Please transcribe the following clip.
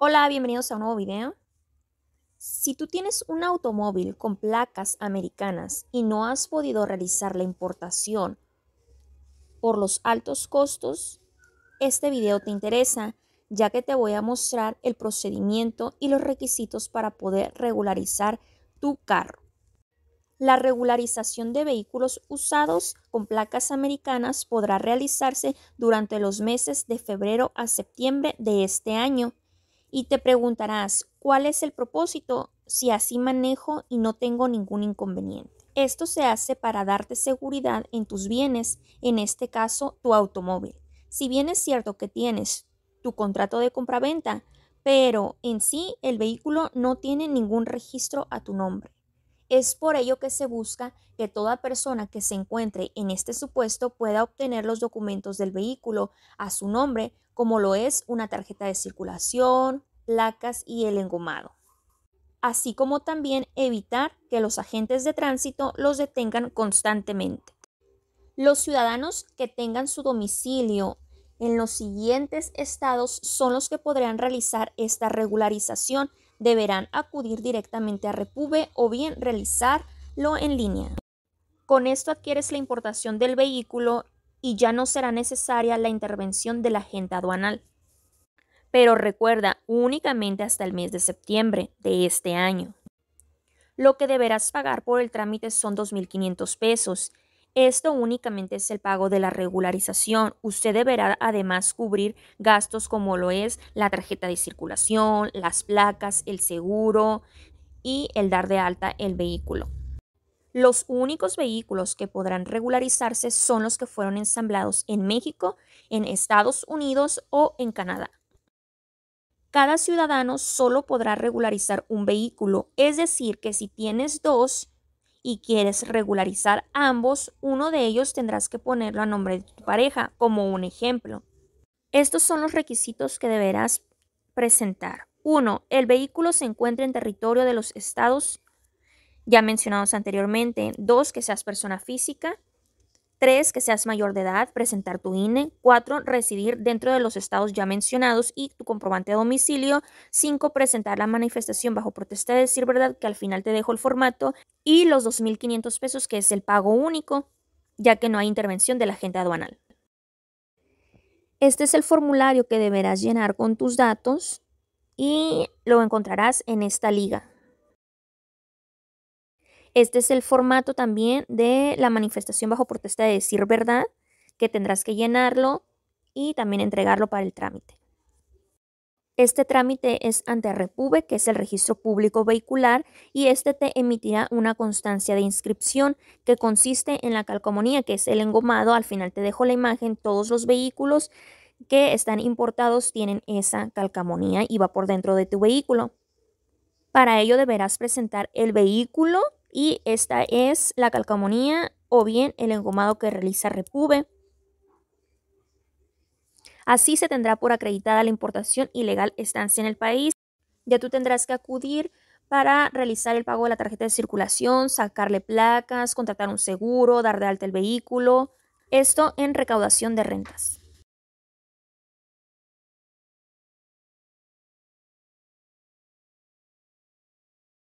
Hola, bienvenidos a un nuevo video. Si tú tienes un automóvil con placas americanas y no has podido realizar la importación por los altos costos, este video te interesa ya que te voy a mostrar el procedimiento y los requisitos para poder regularizar tu carro. La regularización de vehículos usados con placas americanas podrá realizarse durante los meses de febrero a septiembre de este año y te preguntarás, ¿cuál es el propósito si así manejo y no tengo ningún inconveniente? Esto se hace para darte seguridad en tus bienes, en este caso tu automóvil. Si bien es cierto que tienes tu contrato de compraventa, pero en sí el vehículo no tiene ningún registro a tu nombre. Es por ello que se busca que toda persona que se encuentre en este supuesto pueda obtener los documentos del vehículo a su nombre, como lo es una tarjeta de circulación, placas y el engomado. Así como también evitar que los agentes de tránsito los detengan constantemente. Los ciudadanos que tengan su domicilio en los siguientes estados son los que podrán realizar esta regularización deberán acudir directamente a Repube o bien realizarlo en línea. Con esto adquieres la importación del vehículo y ya no será necesaria la intervención de la agente aduanal. Pero recuerda, únicamente hasta el mes de septiembre de este año. Lo que deberás pagar por el trámite son 2.500 pesos esto únicamente es el pago de la regularización. Usted deberá además cubrir gastos como lo es la tarjeta de circulación, las placas, el seguro y el dar de alta el vehículo. Los únicos vehículos que podrán regularizarse son los que fueron ensamblados en México, en Estados Unidos o en Canadá. Cada ciudadano solo podrá regularizar un vehículo, es decir, que si tienes dos, y quieres regularizar ambos, uno de ellos tendrás que ponerlo a nombre de tu pareja, como un ejemplo. Estos son los requisitos que deberás presentar. Uno, El vehículo se encuentra en territorio de los estados ya mencionados anteriormente. Dos, Que seas persona física. 3. Que seas mayor de edad, presentar tu INE. 4. Residir dentro de los estados ya mencionados y tu comprobante de domicilio. 5. Presentar la manifestación bajo protesta de decir verdad, que al final te dejo el formato. Y los 2.500 pesos, que es el pago único, ya que no hay intervención de la gente aduanal. Este es el formulario que deberás llenar con tus datos y lo encontrarás en esta liga. Este es el formato también de la manifestación bajo protesta de decir verdad, que tendrás que llenarlo y también entregarlo para el trámite. Este trámite es ante Repube, que es el registro público vehicular, y este te emitirá una constancia de inscripción que consiste en la calcomanía, que es el engomado. Al final te dejo la imagen, todos los vehículos que están importados tienen esa calcomanía y va por dentro de tu vehículo. Para ello deberás presentar el vehículo y esta es la calcamonía o bien el engomado que realiza Repube. Así se tendrá por acreditada la importación ilegal estancia en el país. Ya tú tendrás que acudir para realizar el pago de la tarjeta de circulación, sacarle placas, contratar un seguro, dar de alta el vehículo. Esto en recaudación de rentas.